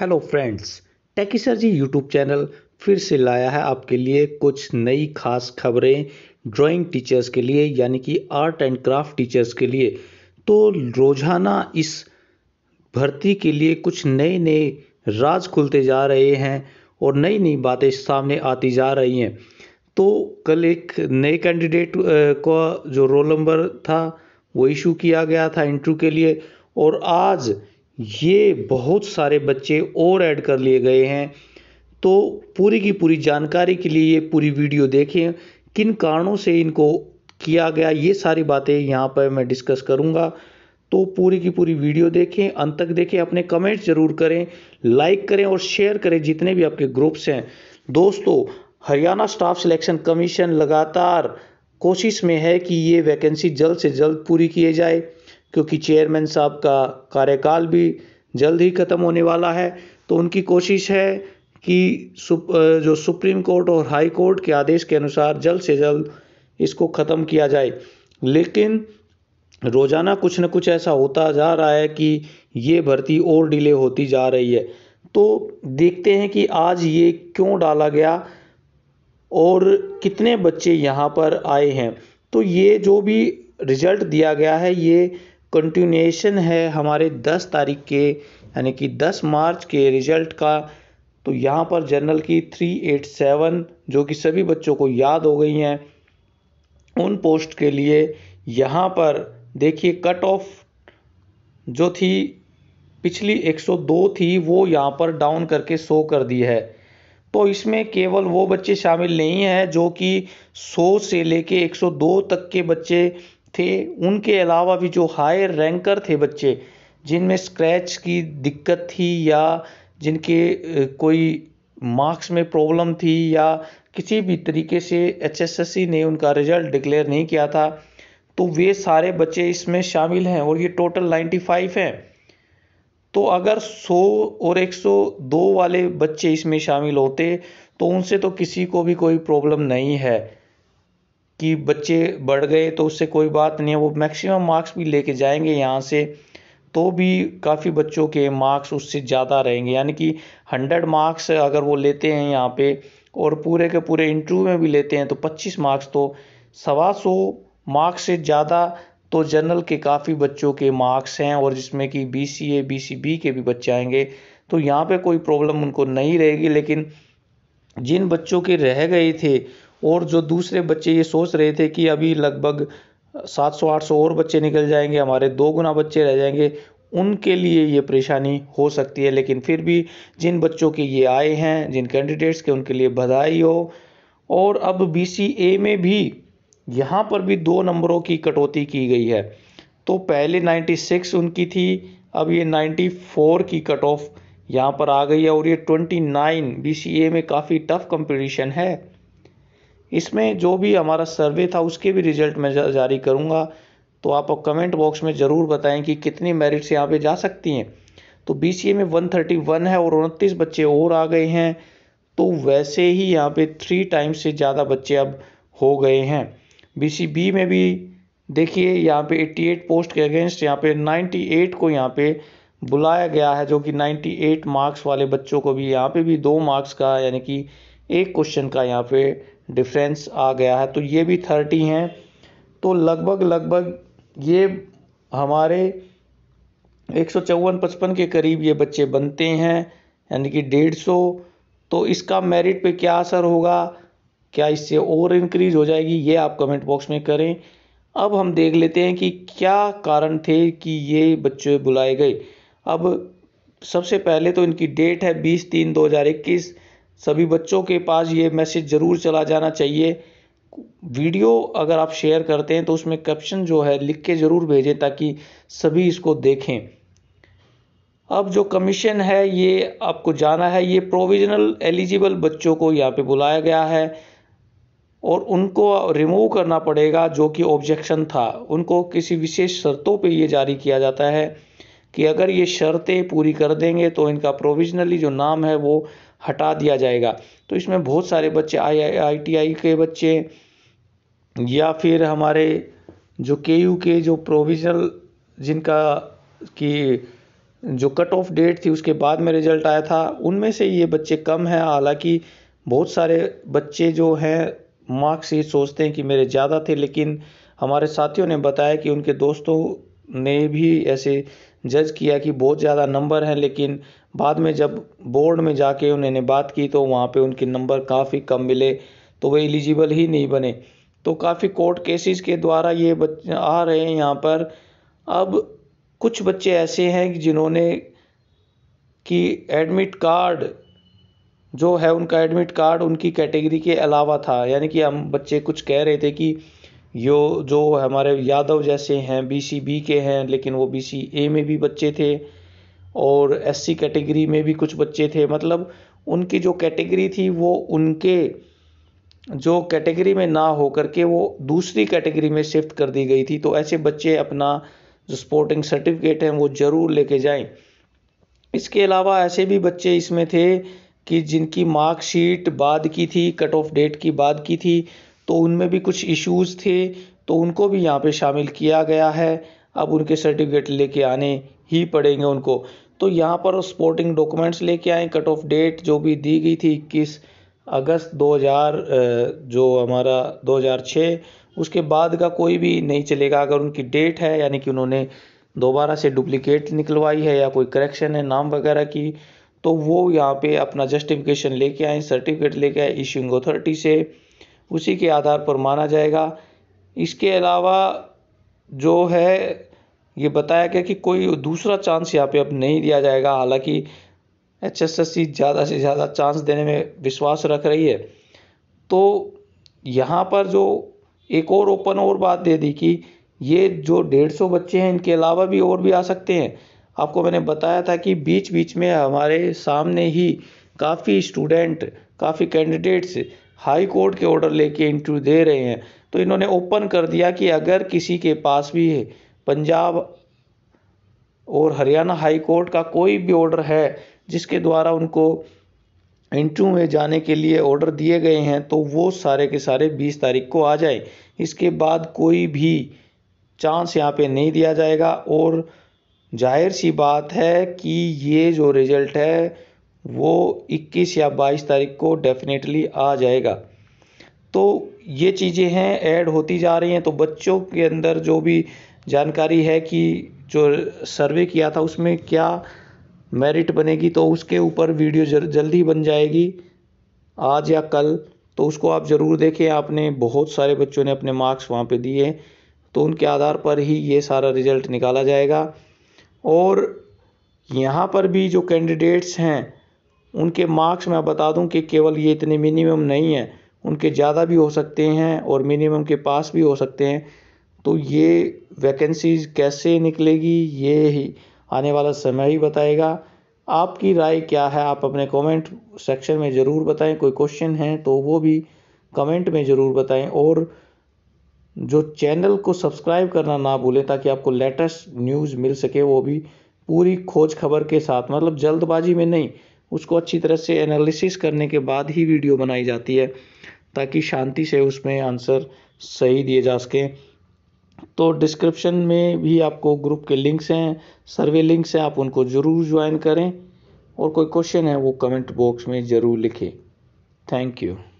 hello friends techie sir ji YouTube channel फिर से लाया है आपके लिए कुछ नई खास खबरें ड्राइंग टीचर्स के लिए यानी कि आर्ट एंड क्राफ्ट टीचर्स के लिए तो रोज़ाना इस भर्ती के लिए कुछ नए नए राज खुलते जा रहे हैं और नई नई बातें सामने आती जा रही हैं तो कल एक नए कैंडिडेट का जो रोल नंबर था वो इशू किया गया था इंटरव्यू के लिए और आज ये बहुत सारे बच्चे और ऐड कर लिए गए हैं तो पूरी की पूरी जानकारी के लिए ये पूरी वीडियो देखें किन कारणों से इनको किया गया ये सारी बातें यहाँ पर मैं डिस्कस करूँगा तो पूरी की पूरी वीडियो देखें अंत तक देखें अपने कमेंट जरूर करें लाइक करें और शेयर करें जितने भी आपके ग्रुप्स हैं दोस्तों हरियाणा स्टाफ सिलेक्शन कमीशन लगातार कोशिश में है कि ये वैकेंसी जल्द से जल्द पूरी किए जाए क्योंकि चेयरमैन साहब का कार्यकाल भी जल्द ही ख़त्म होने वाला है तो उनकी कोशिश है कि सुप जो सुप्रीम कोर्ट और हाई कोर्ट के आदेश के अनुसार जल्द से जल्द इसको ख़त्म किया जाए लेकिन रोज़ाना कुछ न कुछ ऐसा होता जा रहा है कि ये भर्ती और डिले होती जा रही है तो देखते हैं कि आज ये क्यों डाला गया और कितने बच्चे यहाँ पर आए हैं तो ये जो भी रिज़ल्ट दिया गया है ये कंटिन्यूएशन है हमारे 10 तारीख के यानी कि 10 मार्च के रिजल्ट का तो यहाँ पर जनरल की 387 जो कि सभी बच्चों को याद हो गई हैं उन पोस्ट के लिए यहाँ पर देखिए कट ऑफ जो थी पिछली 102 थी वो यहाँ पर डाउन करके शो कर दी है तो इसमें केवल वो बच्चे शामिल नहीं हैं जो कि 100 से लेके 102 तक के बच्चे थे उनके अलावा भी जो हायर रैंकर थे बच्चे जिनमें स्क्रैच की दिक्कत थी या जिनके कोई मार्क्स में प्रॉब्लम थी या किसी भी तरीके से एचएसएससी ने उनका रिजल्ट डिक्लेयर नहीं किया था तो वे सारे बच्चे इसमें शामिल हैं और ये टोटल 95 हैं तो अगर 100 और 102 वाले बच्चे इसमें शामिल होते तो उनसे तो किसी को भी कोई प्रॉब्लम नहीं है कि बच्चे बढ़ गए तो उससे कोई बात नहीं है वो मैक्सिमम मार्क्स भी लेके जाएंगे यहाँ से तो भी काफ़ी बच्चों के मार्क्स उससे ज़्यादा रहेंगे यानी कि हंड्रेड मार्क्स अगर वो लेते हैं यहाँ पे और पूरे के पूरे इंटरव्यू में भी लेते हैं तो पच्चीस मार्क्स तो सवा सौ मार्क्स से ज़्यादा तो जनरल के काफ़ी बच्चों के मार्क्स हैं और जिसमें कि B C A B C B के भी बच्चे आएंगे तो यहाँ पे कोई प्रॉब्लम उनको नहीं रहेगी लेकिन जिन बच्चों के रह गए थे और जो दूसरे बच्चे ये सोच रहे थे कि अभी लगभग 700 800 और बच्चे निकल जाएंगे हमारे दो गुना बच्चे रह जाएंगे उनके लिए ये परेशानी हो सकती है लेकिन फिर भी जिन बच्चों के ये आए हैं जिन कैंडिडेट्स के उनके लिए बधाई हो और अब बी में भी यहाँ पर भी दो नंबरों की कटौती की गई है तो पहले 96 उनकी थी अब ये 94 की कट ऑफ यहाँ पर आ गई है और ये 29 बी में काफ़ी टफ कंपटीशन है इसमें जो भी हमारा सर्वे था उसके भी रिजल्ट मैं जारी करूँगा तो आप कमेंट बॉक्स में ज़रूर बताएं कि कितनी मेरिट्स यहाँ पे जा सकती हैं तो बी में वन थर्टी वन है और उनतीस बच्चे और आ गए हैं तो वैसे ही यहाँ पे थ्री टाइम्स से ज़्यादा बच्चे अब हो गए हैं बी में भी देखिए यहाँ पे 88 पोस्ट के अगेंस्ट यहाँ पे 98 को यहाँ पे बुलाया गया है जो कि 98 मार्क्स वाले बच्चों को भी यहाँ पे भी दो मार्क्स का यानी कि एक क्वेश्चन का यहाँ पे डिफरेंस आ गया है तो ये भी थर्टी हैं तो लगभग लगभग ये हमारे एक सौ चौवन पचपन के करीब ये बच्चे बनते हैं यानी कि डेढ़ सौ तो इसका मेरिट पे क्या असर होगा क्या इससे और इंक्रीज हो जाएगी ये आप कमेंट बॉक्स में करें अब हम देख लेते हैं कि क्या कारण थे कि ये बच्चे बुलाए गए अब सबसे पहले तो इनकी डेट है बीस तीन दो हज़ार इक्कीस सभी बच्चों के पास ये मैसेज ज़रूर चला जाना चाहिए वीडियो अगर आप शेयर करते हैं तो उसमें कैप्शन जो है लिख के ज़रूर भेजें ताकि सभी इसको देखें अब जो कमीशन है ये आपको जाना है ये प्रोविजनल एलिजिबल बच्चों को यहाँ पे बुलाया गया है और उनको रिमूव करना पड़ेगा जो कि ऑब्जेक्शन था उनको किसी विशेष शर्तों पे ये जारी किया जाता है कि अगर ये शर्तें पूरी कर देंगे तो इनका प्रोविजनली जो नाम है वो हटा दिया जाएगा तो इसमें बहुत सारे बच्चे आई आई टी आई के बच्चे या फिर हमारे जो के यू के जो प्रोविजनल जिनका कि जो कट ऑफ डेट थी उसके बाद में रिजल्ट आया था उनमें से ये बच्चे कम हैं हालांकि बहुत सारे बच्चे जो हैं मार्क्स ये सोचते हैं कि मेरे ज़्यादा थे लेकिन हमारे साथियों ने बताया कि उनके दोस्तों ने भी ऐसे जज किया कि बहुत ज़्यादा नंबर हैं लेकिन बाद में जब बोर्ड में जाके उन्होंने बात की तो वहाँ पे उनके नंबर काफ़ी कम मिले तो वे एलिजिबल ही नहीं बने तो काफ़ी कोर्ट केसेस के द्वारा ये बच्चे आ रहे हैं यहाँ पर अब कुछ बच्चे ऐसे हैं जिन्होंने कि एडमिट कार्ड जो है उनका एडमिट कार्ड उनकी कैटेगरी के अलावा था यानी कि हम बच्चे कुछ कह रहे थे कि यो जो हमारे यादव जैसे हैं बी बी के हैं लेकिन वो बी ए में भी बच्चे थे और एस कैटेगरी में भी कुछ बच्चे थे मतलब उनकी जो कैटेगरी थी वो उनके जो कैटेगरी में ना हो करके वो दूसरी कैटेगरी में शिफ्ट कर दी गई थी तो ऐसे बच्चे अपना जो स्पोर्टिंग सर्टिफिकेट हैं वो ज़रूर लेके जाएं इसके अलावा ऐसे भी बच्चे इसमें थे कि जिनकी मार्कशीट बाद की थी कट ऑफ डेट की बाद की थी तो उनमें भी कुछ इश्यूज़ थे तो उनको भी यहाँ पे शामिल किया गया है अब उनके सर्टिफिकेट लेके आने ही पड़ेंगे उनको तो यहाँ पर स्पोर्टिंग डॉक्यूमेंट्स लेके आए कट ऑफ डेट जो भी दी गई थी इक्कीस अगस्त 2000 जो हमारा 2006 उसके बाद का कोई भी नहीं चलेगा अगर उनकी डेट है यानी कि उन्होंने दोबारा से डुप्लीकेट निकलवाई है या कोई करेक्शन है नाम वगैरह की तो वो यहाँ पे अपना जस्टिफिकेशन लेके आए सर्टिफिकेट लेके आए इशूइंग अथॉरिटी से उसी के आधार पर माना जाएगा इसके अलावा जो है ये बताया गया कि कोई दूसरा चांस यहाँ पे अब नहीं दिया जाएगा हालांकि एच एस एस सी ज़्यादा से ज़्यादा चांस देने में विश्वास रख रही है तो यहाँ पर जो एक और ओपन और बात दे दी कि ये जो डेढ़ सौ बच्चे हैं इनके अलावा भी और भी आ सकते हैं आपको मैंने बताया था कि बीच बीच में हमारे सामने ही काफ़ी स्टूडेंट काफ़ी कैंडिडेट्स हाई कोर्ट के ऑर्डर लेके इंटरव्यू दे रहे हैं तो इन्होंने ओपन कर दिया कि अगर किसी के पास भी पंजाब और हरियाणा हाई कोर्ट का कोई भी ऑर्डर है जिसके द्वारा उनको इंटरव्यू में जाने के लिए ऑर्डर दिए गए हैं तो वो सारे के सारे 20 तारीख को आ जाए इसके बाद कोई भी चांस यहाँ पे नहीं दिया जाएगा और जाहिर सी बात है कि ये जो रिज़ल्ट है वो इक्कीस या बाईस तारीख को डेफिनेटली आ जाएगा तो ये चीज़ें हैं ऐड होती जा रही हैं तो बच्चों के अंदर जो भी जानकारी है कि जो सर्वे किया था उसमें क्या मेरिट बनेगी तो उसके ऊपर वीडियो जल्दी बन जाएगी आज या कल तो उसको आप ज़रूर देखें आपने बहुत सारे बच्चों ने अपने मार्क्स वहाँ पे दिए तो उनके आधार पर ही ये सारा रिज़ल्ट निकाला जाएगा और यहाँ पर भी जो कैंडिडेट्स हैं उनके मार्क्स मैं बता दूं कि केवल ये इतने मिनिमम नहीं हैं उनके ज़्यादा भी हो सकते हैं और मिनिमम के पास भी हो सकते हैं तो ये वैकेंसीज़ कैसे निकलेगी ये ही आने वाला समय ही बताएगा आपकी राय क्या है आप अपने कमेंट सेक्शन में ज़रूर बताएं कोई क्वेश्चन है तो वो भी कमेंट में ज़रूर बताएं और जो चैनल को सब्सक्राइब करना ना भूलें ताकि आपको लेटेस्ट न्यूज़ मिल सके वो भी पूरी खोज खबर के साथ मतलब जल्दबाजी में नहीं उसको अच्छी तरह से एनालिसिस करने के बाद ही वीडियो बनाई जाती है ताकि शांति से उसमें आंसर सही दिए जा सकें तो डिस्क्रिप्शन में भी आपको ग्रुप के लिंक्स हैं सर्वे लिंक्स हैं आप उनको ज़रूर ज्वाइन करें और कोई क्वेश्चन है वो कमेंट बॉक्स में ज़रूर लिखें थैंक यू